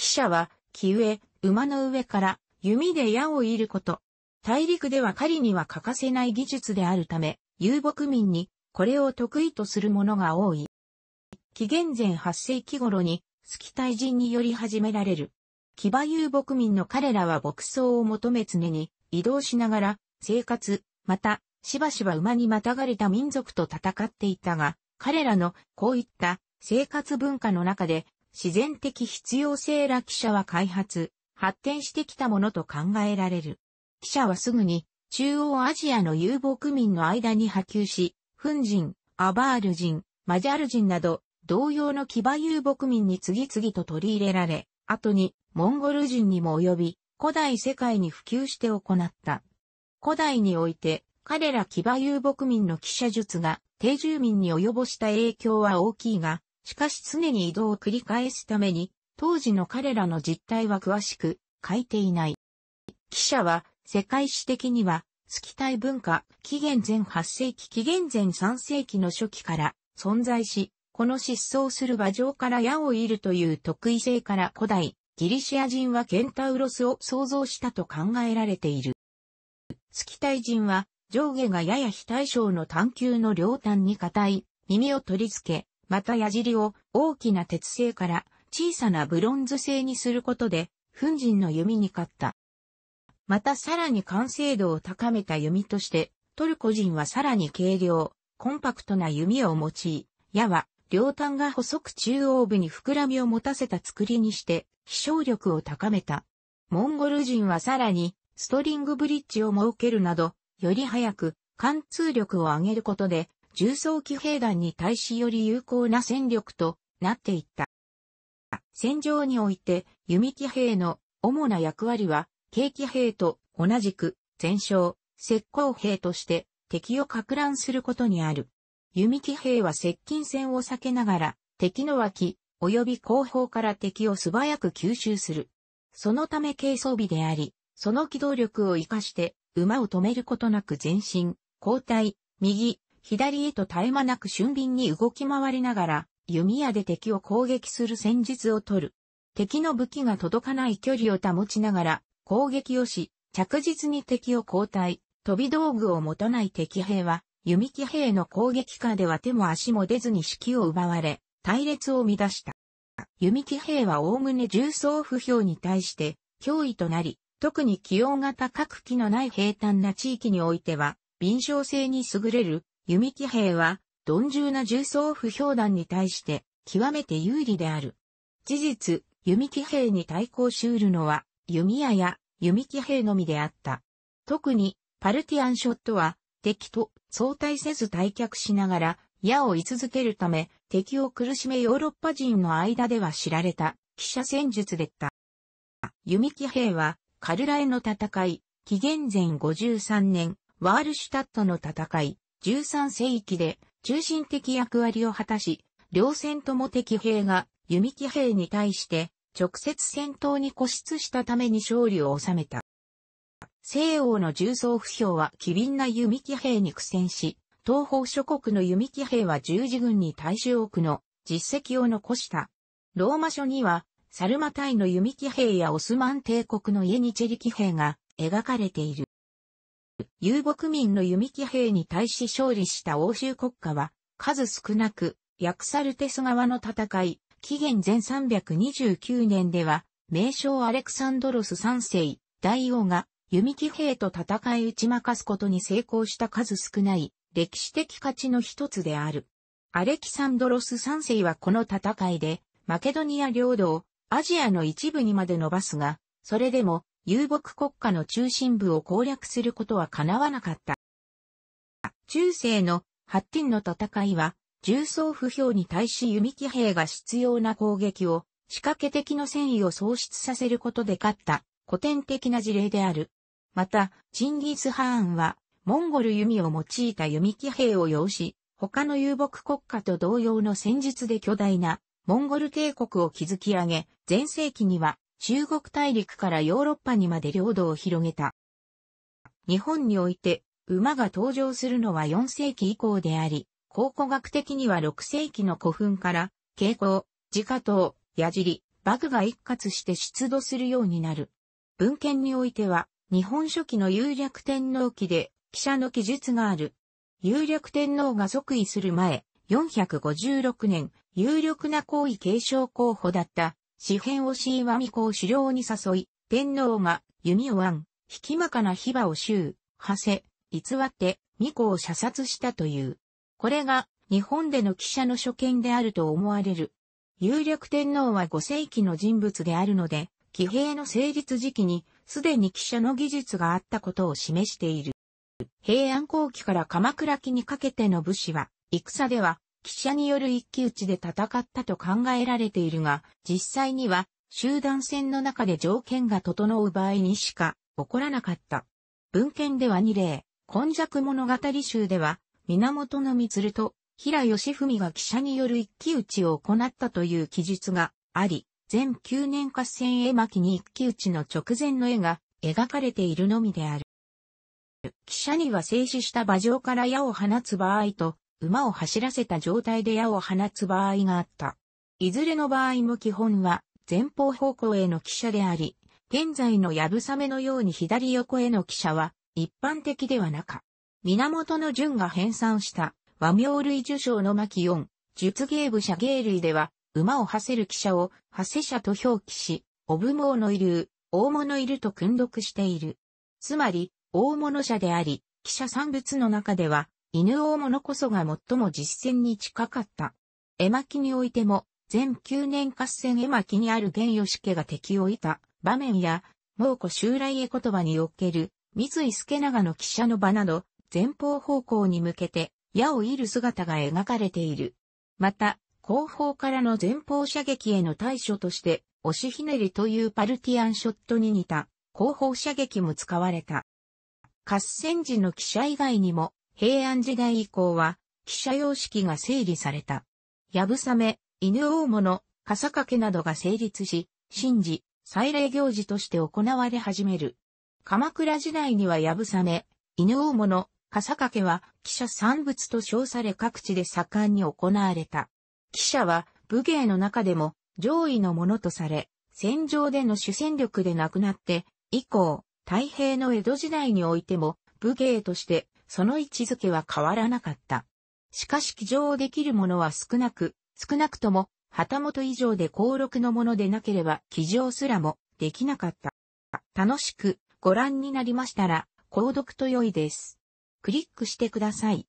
騎射は、木上、馬の上から弓で矢を射ること。大陸では狩りには欠かせない技術であるため、遊牧民にこれを得意とする者が多い。紀元前8世紀頃に、スキタイ人により始められる。騎馬遊牧民の彼らは牧草を求め常に移動しながら生活、また、しばしば馬にまたがれた民族と戦っていたが、彼らのこういった生活文化の中で自然的必要性ら記者は開発、発展してきたものと考えられる。記者はすぐに中央アジアの遊牧民の間に波及し、フン人、アバール人、マジャル人など同様の騎馬遊牧民に次々と取り入れられ、後にモンゴル人にも及び古代世界に普及して行った。古代において彼ら騎馬遊牧民の記者術が定住民に及ぼした影響は大きいが、しかし常に移動を繰り返すために、当時の彼らの実態は詳しく書いていない。記者は、世界史的には、月体文化、紀元前8世紀紀元前3世紀の初期から存在し、この失踪する馬上から矢を射るという特異性から古代、ギリシア人はケンタウロスを想像したと考えられている。月キ人は上下がやや非対称の探求の両端に硬い耳を取り付け、また矢尻を大きな鉄製から小さなブロンズ製にすることで、粉塵の弓に勝った。またさらに完成度を高めた弓として、トルコ人はさらに軽量、コンパクトな弓を用い、矢は両端が細く中央部に膨らみを持たせた作りにして、飛翔力を高めた。モンゴル人はさらに、ストリングブリッジを設けるなど、より早く、貫通力を上げることで、重装機兵団に対しより有効な戦力となっていった。戦場において弓騎兵の主な役割は、軽騎兵と同じく前哨、石膏兵として敵を撹乱することにある。弓騎兵は接近戦を避けながら敵の脇及び後方から敵を素早く吸収する。そのため軽装備であり、その機動力を活かして馬を止めることなく前進、後退、右、左へと絶え間なく俊敏に動き回りながら、弓矢で敵を攻撃する戦術を取る。敵の武器が届かない距離を保ちながら、攻撃をし、着実に敵を交代。飛び道具を持たない敵兵は、弓木兵の攻撃下では手も足も出ずに指揮を奪われ、隊列を乱した。弓木兵はおおむね重装不評に対して脅威となり、特に気温が高く気のない平坦な地域においては、敏捷性に優れる弓騎兵は、鈍重な重装不評団に対して、極めて有利である。事実、弓騎兵に対抗しうるのは、弓矢や弓騎兵のみであった。特に、パルティアンショットは、敵と相対せず退却しながら、矢を居続けるため、敵を苦しめヨーロッパ人の間では知られた、記者戦術でった。弓騎兵は、カルラエの戦い、紀元前53年、ワールシュタットの戦い、13世紀で中心的役割を果たし、両戦とも敵兵が弓騎兵に対して直接戦闘に固執したために勝利を収めた。西欧の重装不評は機敏な弓騎兵に苦戦し、東方諸国の弓騎兵は十字軍に大衆多くの実績を残した。ローマ書には、サルマ隊の弓騎兵やオスマン帝国のイエニチェリ騎兵が描かれている。遊牧民の弓騎兵に対し勝利した欧州国家は、数少なく、ヤクサルテス側の戦い、紀元前329年では、名称アレクサンドロス3世、大王が、弓騎兵と戦い打ち負かすことに成功した数少ない、歴史的価値の一つである。アレキサンドロス3世はこの戦いで、マケドニア領土をアジアの一部にまで伸ばすが、それでも遊牧国家の中心部を攻略することは叶わなかった。中世のハッティンの戦いは、重装不評に対し弓騎兵が必要な攻撃を、仕掛け的の戦意を喪失させることで勝った古典的な事例である。また、チンギス・ハーンは、モンゴル弓を用いた弓騎兵を要し、他の遊牧国家と同様の戦術で巨大なモンゴル帝国を築き上げ、前世紀には中国大陸からヨーロッパにまで領土を広げた。日本において馬が登場するのは4世紀以降であり、考古学的には6世紀の古墳から、蛍光、自家刀、矢尻、幕が一括して出土するようになる。文献においては、日本初期の有略天皇記で、記者の記述がある。有略天皇が即位する前、456年、有力な皇位継承候補だった四辺を椎わみこを狩猟に誘い、天皇が弓を案、引きまかな火場を襲、はせ、偽って巫女を射殺したという。これが日本での記者の所見であると思われる。有力天皇は五世紀の人物であるので、騎兵の成立時期にすでに記者の技術があったことを示している。平安後期から鎌倉期にかけての武士は、戦では記者による一騎打ちで戦ったと考えられているが、実際には集団戦の中で条件が整う場合にしか起こらなかった。文献では2例、今弱物語集では、源の光と平義文が記者による一騎打ちを行ったという記述があり、全9年合戦絵巻に一騎打ちの直前の絵が描かれているのみである。記者には静止した馬上から矢を放つ場合と、馬を走らせた状態で矢を放つ場合があった。いずれの場合も基本は前方方向への汽車であり、現在のやぶさめのように左横への汽車は一般的ではなか。源の順が編纂した和名類受賞の巻4、術芸部社芸類では、馬を馳せる汽車を、馳せ車と表記し、オブモーのいる、大物いると訓読している。つまり、大物車であり、汽車産物の中では、犬王者こそが最も実践に近かった。絵巻においても、全9年合戦絵巻にある源義家が敵をいた場面や、猛虎襲来絵言葉における、三井助長の汽車の場など、前方方向に向けて、矢を射る姿が描かれている。また、後方からの前方射撃への対処として、押しひねりというパルティアンショットに似た、後方射撃も使われた。合戦時の記者以外にも、平安時代以降は、記者様式が整理された。やぶさめ、犬大物、サ掛けなどが成立し、神事、祭礼行事として行われ始める。鎌倉時代にはやぶさめ、犬大物、サ掛けは、記者産物と称され各地で盛んに行われた。記者は、武芸の中でも、上位のものとされ、戦場での主戦力で亡くなって、以降、太平の江戸時代においても、武芸としてその位置づけは変わらなかった。しかし記をできるものは少なく、少なくとも、旗本以上で高録のものでなければ記乗すらもできなかった。楽しくご覧になりましたら、購読と良いです。クリックしてください。